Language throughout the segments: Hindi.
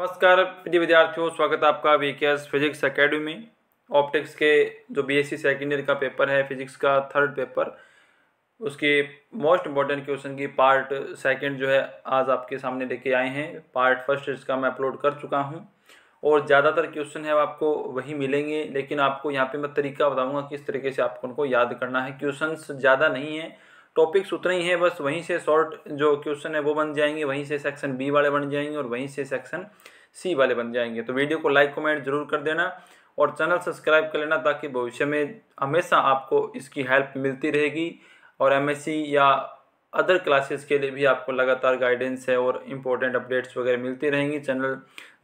नमस्कार प्रिय विद्यार्थियों स्वागत है आपका V K S physics academy में ऑप्टिक्स के जो B S C second year का पेपर है फिजिक्स का थर्ड पेपर उसके मोस्ट इम्पॉर्टेंट क्वेश्चन की पार्ट सेकंड जो है आज आपके सामने लेके आए हैं पार्ट फर्स्ट इसका मैं अपलोड कर चुका हूँ और ज़्यादातर क्वेश्चन है आपको वही मिलेंगे लेकिन आपको यहाँ पे मैं तरीका बताऊँगा किस तरीके से आपको उनको याद करना है क्वेश्चन ज़्यादा नहीं है टॉपिक्स उतने ही हैं बस वहीं से शॉर्ट जो क्वेश्चन है वो बन जाएंगे वहीं से सेक्शन बी वाले बन जाएंगे और वहीं से सेक्शन सी वाले बन जाएंगे तो वीडियो को लाइक कमेंट जरूर कर देना और चैनल सब्सक्राइब कर लेना ताकि भविष्य में हमेशा आपको इसकी हेल्प मिलती रहेगी और एम या अदर क्लासेस के लिए भी आपको लगातार गाइडेंस है और इम्पोर्टेंट अपडेट्स वगैरह मिलती रहेंगी चैनल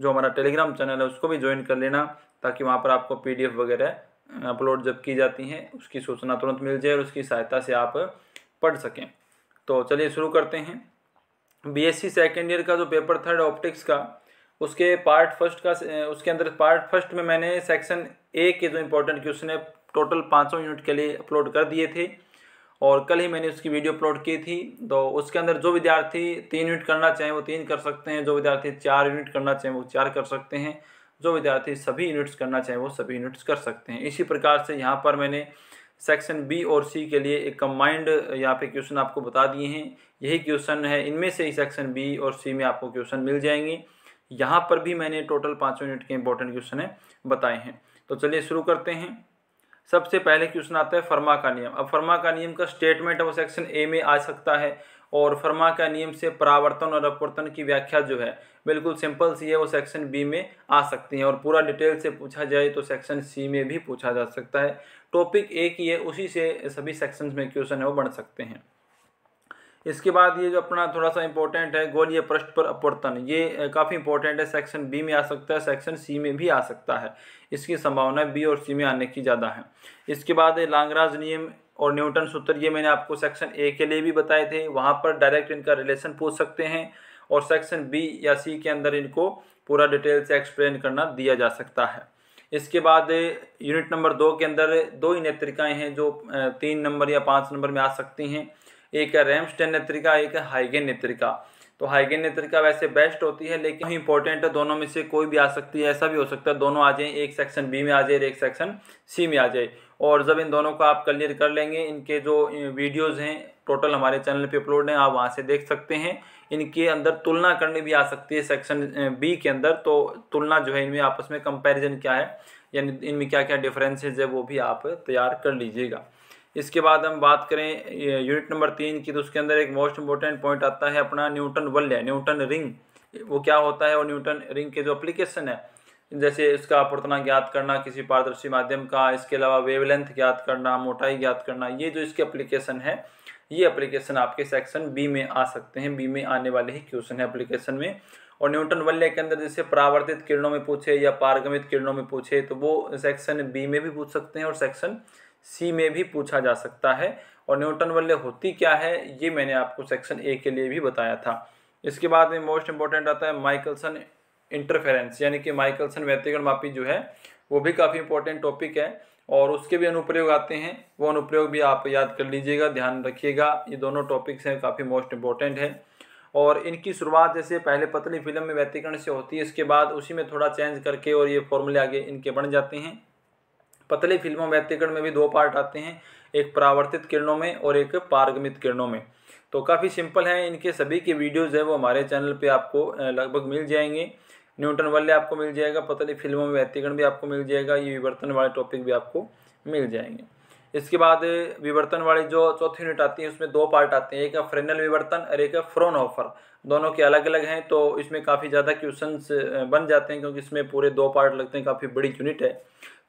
जो हमारा टेलीग्राम चैनल है उसको भी ज्वाइन कर लेना ताकि वहाँ पर आपको पी वगैरह अपलोड जब की जाती हैं उसकी सूचना तुरंत मिल जाए और उसकी सहायता से आप पढ़ सकें तो चलिए शुरू करते हैं बीएससी सेकेंड ईयर का जो पेपर थर्ड ऑप्टिक्स का उसके पार्ट फर्स्ट का उसके अंदर पार्ट फर्स्ट में मैंने सेक्शन ए के जो इम्पोर्टेंट क्वेश्चन है टोटल पाँचों यूनिट के लिए अपलोड कर दिए थे और कल ही मैंने उसकी वीडियो अपलोड की थी तो उसके अंदर जो विद्यार्थी तीन यूनिट करना चाहें वो तीन कर सकते हैं जो विद्यार्थी चार यूनिट करना चाहें वो चार कर सकते हैं जो विद्यार्थी सभी यूनिट्स करना चाहें वो सभी यूनिट्स कर सकते हैं इसी प्रकार से यहाँ पर मैंने सेक्शन बी और सी के लिए एक कम्बाइंड यहाँ पे क्वेश्चन आपको बता दिए हैं यही क्वेश्चन है इनमें से ही सेक्शन बी और सी में आपको क्वेश्चन मिल जाएंगे यहाँ पर भी मैंने टोटल पाँचों यूनिट के इंपॉर्टेंट क्वेश्चन बताए हैं तो चलिए शुरू करते हैं सबसे पहले क्वेश्चन आता है फर्मा का नियम अब फर्मा का नियम का स्टेटमेंट वो सेक्शन ए में आ सकता है और फर्मा का नियम से परावर्तन और अपवर्तन की व्याख्या जो है बिल्कुल सिंपल सी है वो सेक्शन बी में आ सकती है और पूरा डिटेल से पूछा जाए तो सेक्शन सी में भी पूछा जा सकता है टॉपिक ए की है उसी से सभी सेक्शंस में क्वेश्चन है वो बन सकते हैं इसके बाद ये जो अपना थोड़ा सा इंपॉर्टेंट है गोलीय पृष्ठ पर अपवर्तन ये काफ़ी इंपॉर्टेंट है सेक्शन बी में आ सकता है सेक्शन सी में भी आ सकता है इसकी संभावना बी और सी में आने की ज़्यादा है इसके बाद लांगराज नियम और न्यूटन सूत्र ये मैंने आपको सेक्शन ए के लिए भी बताए थे वहाँ पर डायरेक्ट इनका रिलेशन पूछ सकते हैं और सेक्शन बी या सी के अंदर इनको पूरा डिटेल से एक्सप्लेन करना दिया जा सकता है इसके बाद यूनिट नंबर दो के अंदर दो ही नेत्रिकाएँ हैं जो तीन नंबर या पाँच नंबर में आ सकती हैं एक है रेमस्टेन नेत्रिका एक है हाइगेन नेत्रिका तो हाइगेन नेत्रिका वैसे बेस्ट होती है लेकिन इंपॉर्टेंट है दोनों में से कोई भी आ सकती है ऐसा भी हो सकता है दोनों आ जाए एक सेक्शन बी में आ जाए एक सेक्शन सी में आ जाए और जब इन दोनों को आप क्लियर कर लेंगे इनके जो वीडियोज़ हैं टोटल हमारे चैनल पे अपलोड हैं आप वहाँ से देख सकते हैं इनके अंदर तुलना करनी भी आ सकती है सेक्शन बी के अंदर तो तुलना जो है इनमें आपस में कंपैरिजन क्या है यानी इनमें क्या क्या डिफरेंसेज है वो भी आप तैयार कर लीजिएगा इसके बाद हम बात करें यूनिट नंबर तीन की तो उसके अंदर एक मोस्ट इंपॉर्टेंट पॉइंट आता है अपना न्यूटन वल्य न्यूटन रिंग वो क्या होता है और न्यूटन रिंग के जो अप्लीकेशन है जैसे इसका अपर्तना ज्ञात करना किसी पारदर्शी माध्यम का इसके अलावा वेवलेंथ ज्ञात करना मोटाई ज्ञात करना ये जो इसके अप्लीकेशन है ये अप्लीकेशन आपके सेक्शन बी में आ सकते हैं बी में आने वाले ही क्वेश्चन है अप्लीकेशन में और न्यूटन वल्य के अंदर जैसे परावर्तित किरणों में पूछे या पारगमित किरणों में पूछे तो वो सेक्शन बी में भी पूछ सकते हैं और सेक्शन सी में भी पूछा जा सकता है और न्यूटन बल्ले होती क्या है ये मैंने आपको सेक्शन ए के लिए भी बताया था इसके बाद में मोस्ट इंपॉर्टेंट आता है माइकलसन इंटरफेरेंस यानी कि माइकलसन व्यक्तिगण मापी जो है वो भी काफ़ी इंपॉर्टेंट टॉपिक है और उसके भी अनुप्रयोग आते हैं वो अनुप्रयोग भी आप याद कर लीजिएगा ध्यान रखिएगा ये दोनों टॉपिक्स हैं काफ़ी मोस्ट इंपॉर्टेंट है और इनकी शुरुआत जैसे पहले पतली फिल्म में व्यतिकरण से होती है इसके बाद उसी में थोड़ा चेंज करके और ये फॉर्मूले आगे इनके बन जाते हैं पतली फिल्मों व्यक्तिकरण में भी दो पार्ट आते हैं एक परावर्तित किरणों में और एक पारगमित किरणों में तो काफ़ी सिंपल है इनके सभी के वीडियोज़ है वो हमारे चैनल पर आपको लगभग मिल जाएंगे न्यूटन वाले आपको मिल जाएगा पतली फिल्मों में व्यक्तिकरण भी आपको मिल जाएगा ये विवर्तन वाले टॉपिक भी आपको मिल जाएंगे इसके बाद विवर्तन वाली जो चौथी यूनिट आती है उसमें दो पार्ट आते हैं एक है फ्रेनल विवर्तन और एक है फ्रोन ऑफर दोनों के अलग अलग हैं तो इसमें काफ़ी ज़्यादा क्वेश्चन बन जाते हैं क्योंकि इसमें पूरे दो पार्ट लगते हैं काफ़ी बड़ी यूनिट है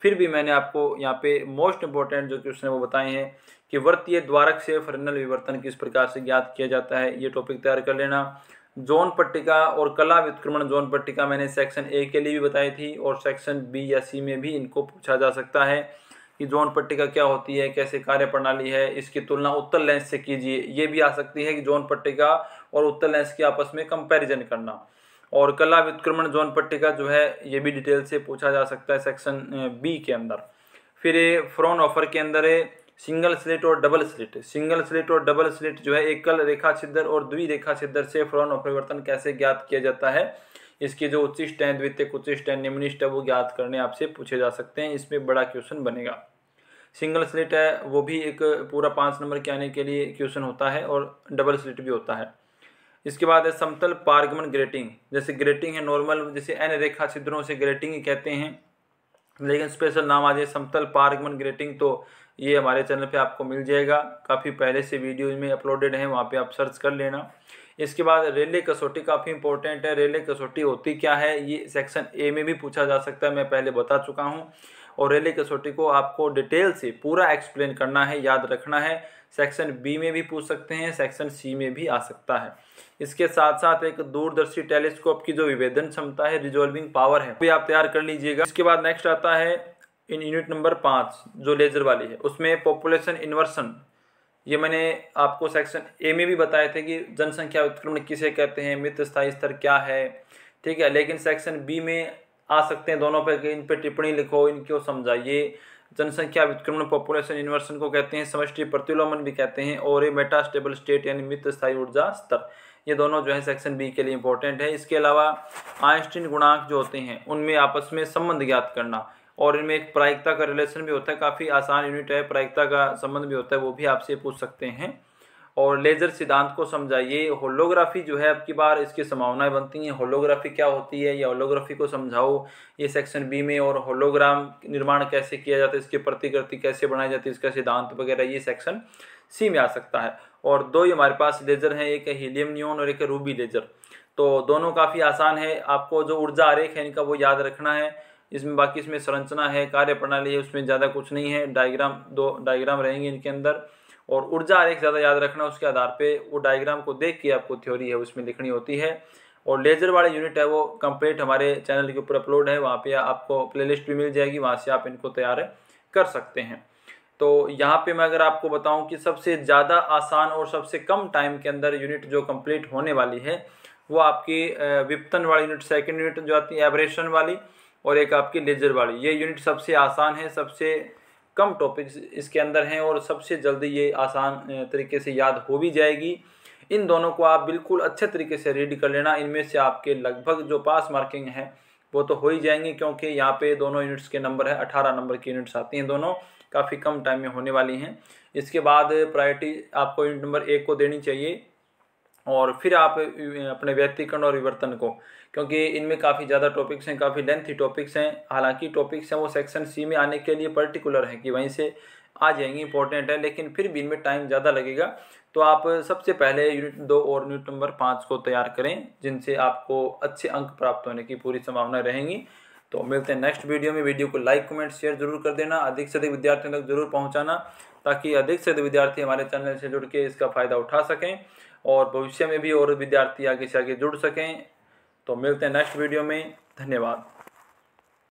फिर भी मैंने आपको यहाँ पे मोस्ट इंपॉर्टेंट जो क्वेश्चन है वो बताए हैं कि वर्तीय द्वारक से फरनल विवर्तन किस प्रकार से ज्ञात किया जाता है ये टॉपिक तैयार कर लेना जोन पट्टिका और कला विक्रमण जोन पट्टिका मैंने सेक्शन ए के लिए भी बताई थी और सेक्शन बी या सी में भी इनको पूछा जा सकता है कि जोन पट्टिका क्या होती है कैसे कार्य प्रणाली है इसकी तुलना उत्तर लेंस से कीजिए ये भी आ सकती है कि जोन पट्टिका और उत्तर लेंस के आपस में कंपैरिजन करना और कला विक्रमण पट्टी पट्टिका जो है ये भी डिटेल से पूछा जा सकता है सेक्शन बी के अंदर फिर ये फ्रॉन ऑफर के अंदर है सिंगल स्लिट और डबल स्लिट सिंगल स्लिट और डबल स्लिट जो है एकल रेखा छिद्र और रेखा छिद्र से फ्रॉन ऑफर वर्तन कैसे ज्ञात किया जाता है इसके जो उच्चिष्ट हैं द्वितीय उच्चिष्ट हैं निम्निष्ट है वो ज्ञात करने आपसे पूछे जा सकते हैं इसमें बड़ा क्वेश्चन बनेगा सिंगल स्लिट है वो भी एक पूरा पाँच नंबर के आने के लिए क्वेश्चन होता है और डबल स्लिट भी होता है इसके बाद है समतल पारगमन ग्रेटिंग जैसे ग्रेटिंग है नॉर्मल जैसे एन रेखा छिद्रों से ग्रेटिंग ही कहते हैं लेकिन स्पेशल नाम आ जाए समतल पारगमन ग्रेटिंग तो ये हमारे चैनल पे आपको मिल जाएगा काफ़ी पहले से वीडियोज में अपलोडेड है वहाँ पे आप सर्च कर लेना इसके बाद रेले कसौटी काफ़ी इंपॉर्टेंट है रेले कसौटी होती क्या है ये सेक्शन ए में भी पूछा जा सकता है मैं पहले बता चुका हूँ और रेले कसौटी को आपको डिटेल से पूरा एक्सप्लेन करना है याद रखना है सेक्शन बी में भी पूछ सकते हैं सेक्शन सी में भी आ सकता है इसके साथ साथ एक दूरदर्शी टेलीस्कोप की जो विभेदन क्षमता है रिजोल्विंग पावर है भी आप तैयार कर लीजिएगा इसके बाद नेक्स्ट आता है इन यूनिट नंबर पाँच जो लेजर वाली है उसमें पॉपुलेशन इन्वर्सन ये मैंने आपको सेक्शन ए में भी बताए थे कि जनसंख्या उत्क्रमण किसे कहते हैं मित्र स्थायी स्तर क्या है ठीक है लेकिन सेक्शन बी में आ सकते हैं दोनों पर इन पर टिप्पणी लिखो इनको समझाइए जनसंख्या विक्रमण पॉपुलेशन इन्वर्सन को कहते हैं समष्टि प्रतिलोमन भी कहते हैं और ये मेटास्टेबल स्टेट यानी मित्र स्थायी ऊर्जा स्तर ये दोनों जो है सेक्शन बी के लिए इंपॉर्टेंट है इसके अलावा आइंस्टीन गुणांक जो होते हैं उनमें आपस में संबंध ज्ञात करना और इनमें एक प्रायिकता का रिलेशन भी होता है काफ़ी आसान यूनिट है प्रायिकता का संबंध भी होता है वो भी आपसे पूछ सकते हैं और लेज़र सिद्धांत को समझाइए होलोग्राफी जो है अब की बार इसकी संभावनाएं बनती हैं होलोग्राफी क्या होती है या होलोग्राफी को समझाओ ये सेक्शन बी में और होलोग्राम निर्माण कैसे किया जाता है इसकी प्रतिकृति कैसे बनाई जाती है इसका सिद्धांत वगैरह ये सेक्शन सी में आ सकता है और दो ही हमारे पास लेज़र हैं एक हीलियम न्यून और एक है रूबी लेज़र तो दोनों काफ़ी आसान है आपको जो ऊर्जा आरेख है इनका वो याद रखना है इसमें बाकी इसमें संरचना है कार्य प्रणाली है उसमें ज़्यादा कुछ नहीं है डायग्राम दो डायग्राम रहेंगे इनके अंदर और ऊर्जा आरेख ज़्यादा याद रखना उसके आधार पे वो डायग्राम को देख के आपको थ्योरी है उसमें लिखनी होती है और लेजर वाले यूनिट है वो कंप्लीट हमारे चैनल के ऊपर अपलोड है वहाँ पे आपको प्लेलिस्ट भी मिल जाएगी वहाँ से आप इनको तैयार कर सकते हैं तो यहाँ पे मैं अगर आपको बताऊँ कि सबसे ज़्यादा आसान और सबसे कम टाइम के अंदर यूनिट जो कंप्लीट होने वाली है वो आपकी विपतन वाली यूनिट सेकेंड यूनिट जो आती है एब्रेशन वाली और एक आपकी लेजर वाली ये यूनिट सबसे आसान है सबसे कम टॉपिक्स इसके अंदर हैं और सबसे जल्दी ये आसान तरीके से याद हो भी जाएगी इन दोनों को आप बिल्कुल अच्छे तरीके से रीड कर लेना इनमें से आपके लगभग जो पास मार्किंग है वो तो हो ही जाएंगे क्योंकि यहाँ पे दोनों यूनिट्स के नंबर है अठारह नंबर की यूनिट्स आती हैं दोनों काफ़ी कम टाइम में होने वाली हैं इसके बाद प्रायोरिटी आपको यूनिट नंबर एक को देनी चाहिए और फिर आप अपने व्यक्तिकरण और विवर्तन को क्योंकि इनमें काफ़ी ज़्यादा टॉपिक्स हैं काफ़ी लेंथी टॉपिक्स हैं हालांकि टॉपिक्स हैं वो सेक्शन सी में आने के लिए पर्टिकुलर हैं कि वहीं से आ जाएंगे इंपॉर्टेंट है लेकिन फिर भी इनमें टाइम ज़्यादा लगेगा तो आप सबसे पहले यूनिट दो और यूनिट नंबर पाँच को तैयार करें जिनसे आपको अच्छे अंक प्राप्त होने की पूरी संभावना रहेंगी तो मिलते हैं नेक्स्ट वीडियो में वीडियो को लाइक कमेंट शेयर जरूर कर देना अधिक से अधिक विद्यार्थियों तक जरूर पहुंचाना ताकि अधिक से अधिक विद्यार्थी हमारे चैनल से जुड़ के इसका फ़ायदा उठा सकें और भविष्य में भी और विद्यार्थी आगे से आगे जुड़ सकें तो मिलते हैं नेक्स्ट वीडियो में धन्यवाद